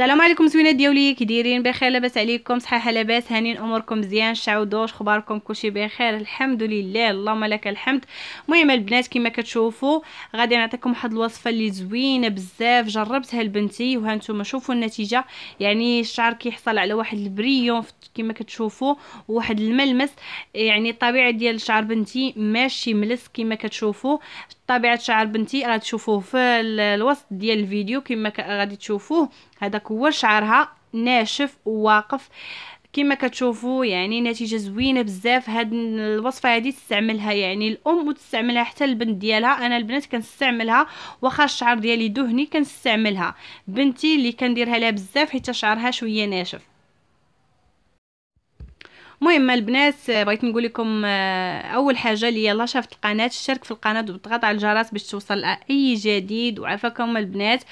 السلام عليكم زوينه ديولي كي دايرين بخير لاباس عليكم صحه لاباس هانين اموركم مزيان شعودوش اخباركم كلشي بخير الحمد لله اللهم لك الحمد المهم البنات كما كتشوفوا غادي نعطيكم واحد الوصفه اللي زوينه بزاف جربتها لبنتي وها نتوما شوفوا النتيجه يعني الشعر كيحصل على واحد البريون كما كتشوفوا وواحد الملمس يعني الطبيعه ديال شعر بنتي ماشي ملس كما كتشوفوا طبيعه شعر بنتي راه تشوفوه في الوسط ديال الفيديو كما غادي تشوفوه هذاك هو شعرها ناشف وواقف كما كتشوفوا يعني نتيجه زوينه بزاف هاد الوصفه هادي تستعملها يعني الام وتستعملها حتى البنت ديالها انا البنات كنستعملها واخا الشعر ديالي دهني كنستعملها بنتي اللي كنديرها لها بزاف حيت شعرها شويه ناشف المهم البنات بغيت نقول لكم آه، اول حاجه اللي يلا شافت القناه اشترك في القناه وضغط على الجرس باش توصل اي جديد وعافاكم البنات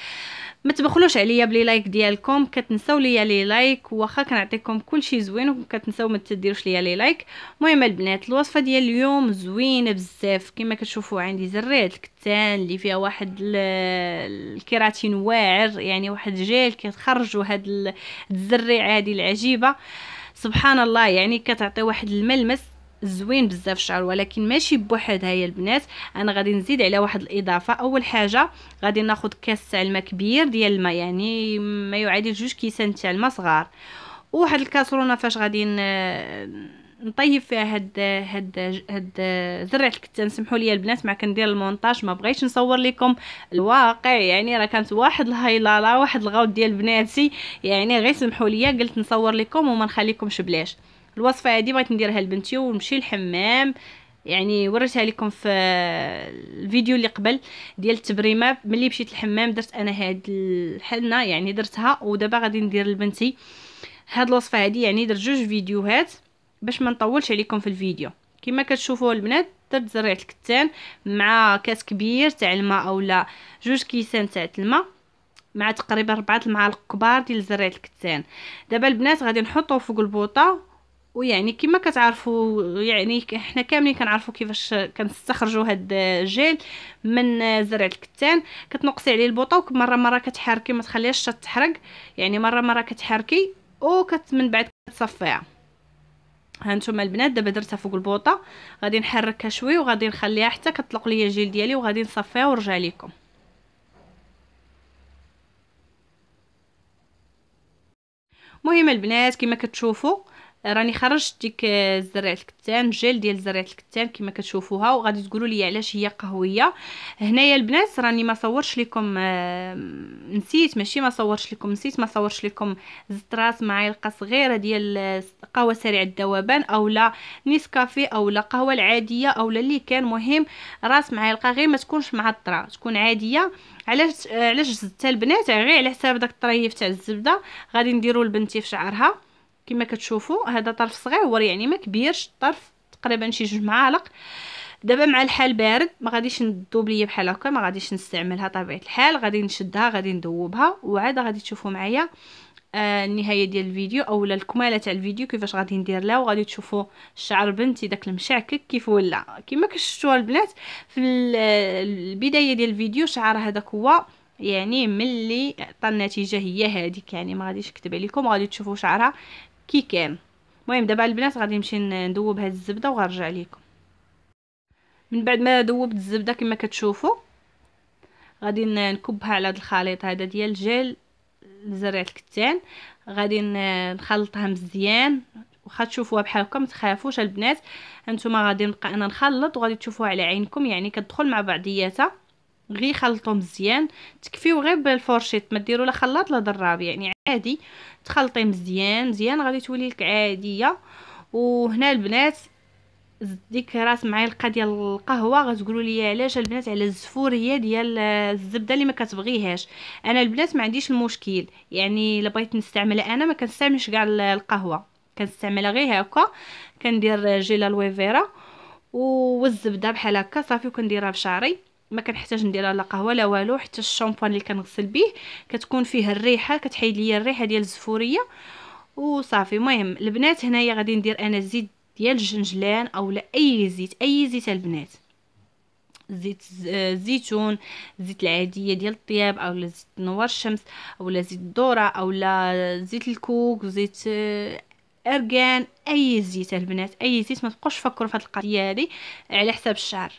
ما تبخلوش عليا بلي لايك ديالكم كتنساو ليا لي لايك واخا كنعطيكم كلشي زوين وكتنساو ما تديروش ليا لي لايك المهم البنات الوصفه ديال اليوم زوينه بزاف كما كتشوفوا عندي زريت الكتان اللي فيها واحد الكيراتين واعر يعني واحد جيل كيخرجوا هاد الزريعه هذه العجيبه سبحان الله يعني كتعطي واحد الملمس زوين بزاف الشعر ولكن ماشي بوحدها هي البنات انا غادي نزيد على واحد الاضافه اول حاجه غادي ناخذ كاس تاع الماء كبير ديال الماء يعني ما يعادل جوج كيسان تاع الماء صغار وواحد الكاسرونه فاش غادي نطيب فيها هاد هاد هاد زرعه الكتان سمحوا لي البنات مع كندير المونتاج ما بغيتش نصور لكم الواقع يعني راه كانت واحد الهيلاله واحد الغوت ديال بناتي يعني غير سمحوا لي قلت نصور لكم وما نخليكمش بلاش الوصفه هذه بغيت نديرها لبنتي ونمشي الحمام يعني وريتها لكم في الفيديو اللي قبل ديال التبريمه ملي مشيت الحمام درت انا هاد الحنه يعني درتها ودابا غادي ندير لبنتي هاد الوصفه هادي يعني درت جوج فيديوهات باش ما نطولش عليكم في الفيديو كما كتشوفوا البنات درت زريعه الكتان مع كاس كبير تاع الماء اولا جوج كيسان تاع الماء مع تقريبا 4 المعالق كبار ديال زريعه الكتان دابا البنات غادي نحطوه فوق البوطه ويعني كما كتعرفوا يعني حنا كاملين كنعرفوا كيفاش كنستخرجوا هاد الجيل من زريعه الكتان كتنقصي عليه البوطه ومره مره كتحركي ما تخليهاش تحرق يعني مره مره كتحركي وكت من بعد كتصفيها هانتوما البنات دابا درتها فوق البوطه غادي نحركها شوي وغادي نخليها حتى كطلق ليا الجيل ديالي وغادي نصفيها ونرجع لكم مهم البنات كما كتشوفوا راني خرجت ديك زريعه الكتان جيل ديال زريعه الكتان كما كتشوفوها وغادي تقولوا لي علاش هي قهويه هنايا البنات راني ما صورش لكم آه، نسيت ماشي ما صورش لكم نسيت ما صورش لكم زطراس معلقه صغيره ديال آه، قهوه سريعه الذوبان اولا نيسكافي اولا قهوه العاديه اولا اللي كان مهم راس معلقه غير ما تكونش معطره تكون عاديه علاش آه، علاش زدت البنات غير على حساب داك الطريف تاع الزبده غادي نديرو لبنتي في شعرها كما كتشوفوا هذا طرف صغير يعني ما كبيرش الطرف تقريبا شي جوج معالق دابا مع الحال بارد ما غاديش ندوب ليا بحال هكا ما غاديش نستعملها طبيعه الحال غادي نشدها غادي ندوبها وعاد غادي تشوفوا معايا آه النهايه ديال الفيديو اولا الكماله تاع الفيديو كيفاش غادي ندير لها وغادي تشوفوا شعر بنتي داك المشعكك كيف ولا كما كشفتوا البنات في البدايه ديال الفيديو شعر هذاك هو يعني ملي عطى النتيجه هي هذيك يعني ما غاديش نكتب عليكم غادي تشوفوا شعرها كي كان المهم دابا البنات غادي نمشي ندوب هاد الزبده وغنرجع لكم من بعد ما ذوبت الزبده كما كتشوفوا غادي نكبها على هذا الخليط هذا ديال الجيل زريعه الكتان غادي نخلطها مزيان واخا تشوفوها بحال هكا ما تخافوش البنات انتما غادي نبقى انا نخلط وغادي تشوفوها على عينكم يعني كتدخل مع بعضياتها غير خلطو مزيان تكفيو غير بالفورشيط ما ديرو لا خلاط لا دراب يعني عادي تخلطي مزيان مزيان غادي تولي لك عاديه وهنا البنات ديك راس معايا القه ديال القهوه غتقولوا لي علاش البنات على الزفوريه ديال الزبده اللي ما كتبغيهاش انا البنات ما عنديش المشكل يعني الا بغيت نستعملها انا ما كنستعملش كاع القهوه كنستعملها غير هكا كندير جيلا لويفيرا والزبده بحال هكا صافي وكنديرها في شعري ما كنحتاج ندير لا قهوه لا والو حتى الشامبوان اللي كنغسل به كتكون فيه الريحه كتحيد ليا الريحه ديال الزفوريه وصافي المهم البنات هنايا غادي ندير انا الزيت ديال الجنجلان اولا اي زيت اي زيت البنات زيت الزيتون زيت العاديه ديال الطياب اولا زيت نوار الشمس اولا زيت الذره اولا زيت الكوك زيت آه، ارغان اي زيت البنات اي زيت ما تبقوش تفكروا في هذه القضيه هذه على حساب الشعر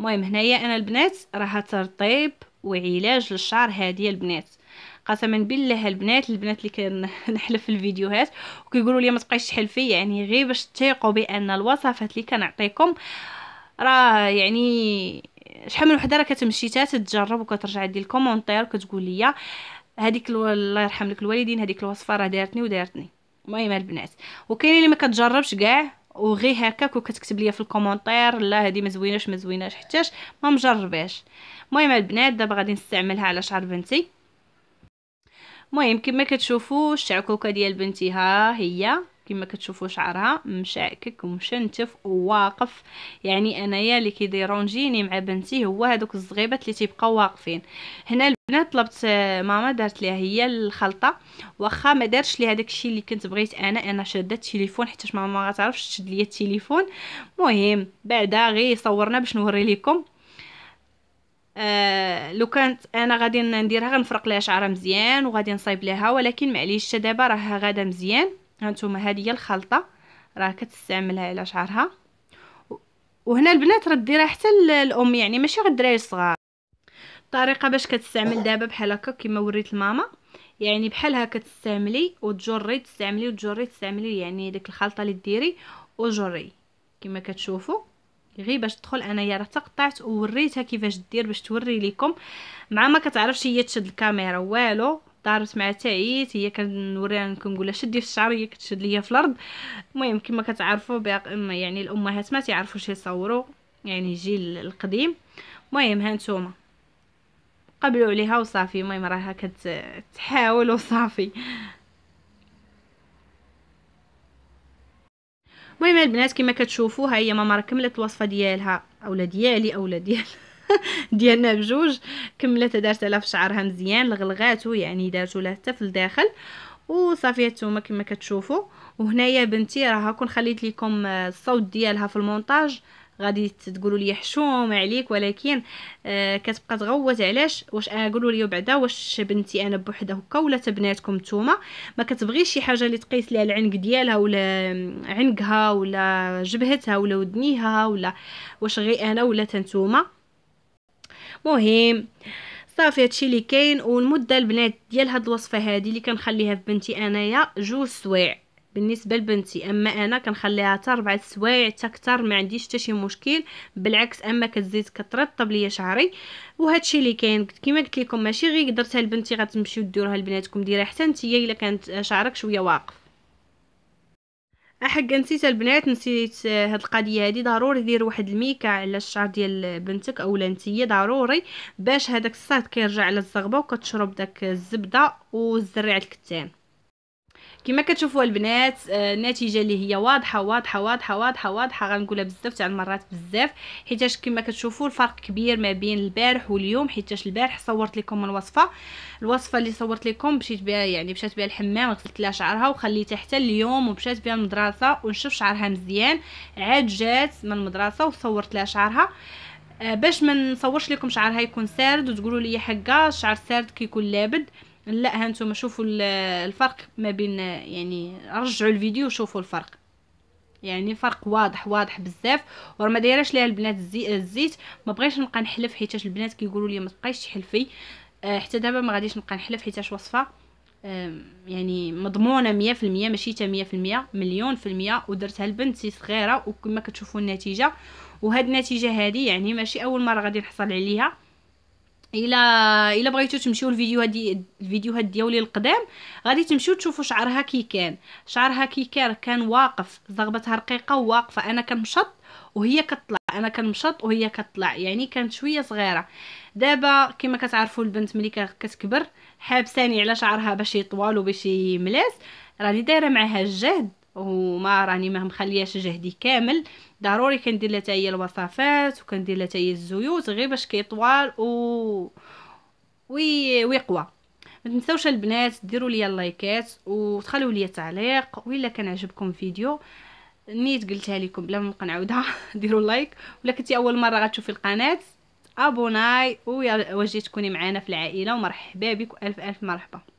المهم هنايا انا البنات راه ترطيب وعلاج للشعر هادي البنات قسما بالله البنات البنات اللي كنحلف في الفيديوهات وكيقولوا لي ما تبقايش تحلفي يعني غير باش تثيقوا بان الوصفات اللي كنعطيكم راه يعني شحال من وحده راه كتمشي تا تتجرب وكترجع دير الكومونتير وكتقول لي هذيك الله يرحم لك الوالدين هذيك الوصفه راه دارتني ودارتني المهم البنات وكاين اللي ما كتجربش كاع وغي هكاك وكتكتب ليا في الكومونتير لا هذه ما زويناش ما زويناش حتىش ما مجرباش المهم البنات دابا غادي نستعملها على شعر بنتي المهم كما كتشوفوا الشعكوكه ديال بنتي ها هي كما كتشوفوا شعرها مشعكك ومشنتف وواقف يعني انايا اللي كيديرون جيني مع بنتي هو هذوك الزغيبات اللي تيبقاو واقفين هنا البنات طلبت آه، ماما دارت ليها هي الخلطه واخا ما دارش لي هذاك الشيء اللي كنت بغيت انا انا شاده التليفون حيت ماما ما غتعرفش تشد ليا التليفون مهم بعدا غير صورنا باش نوري لكم آه لو كانت انا غادي نديرها غنفرق ليها شعرها مزيان وغادي نصايب ليها ولكن معليش دابا راه غادا مزيان هانتوما هذه هي الخلطه راه كتستعملها على شعرها وهنا البنات راه ديرها حتى الام يعني ماشي غير الدراري الصغار الطريقه باش كتستعمل دابا بحال هكا كما وريت الماما يعني بحال هكا تستعملي وتجري تستعملي وتجري تستعملي يعني ديك الخلطه اللي ديري وجري كما كتشوفوا غير باش تدخل انايا راه تقطعت ووريتها كيفاش دير باش توري لكم مع ما كتعرفش هي تشد الكاميرا والو تعرفت مع تعيت هي كنوريها لكم نقولها شدي في الشعر هي كتشد ليا في الارض المهم كما كتعرفوا يعني الامهات ما تعرفوش يصوروا يعني الجيل القديم المهم ها نتوما قبلوا عليها وصافي المهم راها كتحاول وصافي المهم البنات كما كتشوفوا ها هي ماما راه كملت الوصفه ديالها اولا ديالي اولا ديال ديالنا بجوج كملات دارت لها في شعرها مزيان لغلغاتو يعني دارتو له حتى في الداخل وصافي نتوما كما كتشوفوا وهنايا بنتي راه كون خليت لكم آه، الصوت ديالها في المونتاج غادي تقولوا لي حشوم عليك ولكن آه، كتبقى تغوت علاش واش انا قولوا لي بعدا واش بنتي انا بوحدها هكا ولا تبناتكم نتوما ما كتبغيش شي حاجه اللي تقيس ليها العنق ديالها ولا عنقها ولا جبهتها ولا ودنيها ولا واش غي انا ولا تنتوما مهم صافي هادشي اللي كاين والمده البنات ديال هاد الوصفه هادي اللي كنخليها في بنتي انايا جوج سوايع بالنسبه لبنتي اما انا كنخليها حتى 4 سوايع حتى اكثر ما عنديش حتى شي مشكل بالعكس اما كتزيد كترطب ليا شعري وهادشي اللي كاين كما قلت لكم ماشي غير درتها لبنتي غتمشيو ديروها لبناتكم ديرها حتى نتيا الا كانت شعرك شويه واقف حق نسيت البنات نسيت آه، هاد القضيه هادي ضروري دير واحد الميكا على الشعر ديال بنتك اولا نتيا ضروري باش هذاك الصاد كيرجع على الزغبه وكتشرب داك الزبده وزريعه الكتان كما كتشوفوا البنات آه، النتيجه اللي هي واضحه واضحه واضحه واضحه واضحه غنقولها بزاف تاع المرات بزاف حيتاش كما كتشوفوا الفرق كبير ما بين البارح واليوم حيتاش البارح صورت لكم الوصفه الوصفه اللي صورت لكم مشيت بها يعني مشات بها الحمام غسلت لها شعرها وخليتها حتى اليوم ومشات بها المدرسه ونشف شعرها مزيان عاد جات من المدرسه وصورت لها شعرها آه، باش ما نصورش لكم شعرها يكون سارد وتقولوا لي حقا الشعر سارد كيكون لابد لا هانتوما شوفوا الفرق ما بين يعني رجعوا الفيديو وشوفوا الفرق يعني فرق واضح واضح بزاف وراه ما دايراش ليها البنات الزي الزيت ما بغيتش نبقى نحلف حيتاش البنات كيقولوا لي ما تبقايش تحلفي أه حتى دابا ما غاديش نبقى نحلف حيتاش وصفه أه يعني مضمونه مية في المية ماشي تا مية في المية مليون في المية ودرتها لبنتي صغيره وكما كتشوفوا النتيجه وهاد النتيجه هذه يعني ماشي اول مره غادي نحصل عليها الا الا بغيتو تمشيو الفيديوهات دي الفيديوهات ديالي القدام غادي تمشيو تشوفوا شعرها كي كان شعرها كي كان كان واقف زغبتها رقيقه واقفه انا كنمشط وهي كطلع انا كنمشط وهي كطلع يعني كانت شويه صغيره دابا كما كتعرفوا البنت ملي كتكبر حابساني على شعرها باش يطوال وباش يملاس راني دايره معها الجهد وما راني ما مخلياش جهدي كامل ضروري كندير لها هي الوصفات وكندير لها هي الزيوت غير باش كيطوال و وي ويقوى ما تنساوش البنات ديروا لي اللايكات وتخلوا لي تعليق وإلا كان عجبكم الفيديو نيت قلتها لكم بلا ما نبقى نعاودها ديروا لايك ولا كنتي اول مره غتشوفي القناه ابوناي وجي تكوني معانا في العائله ومرحبا بك الف الف مرحبا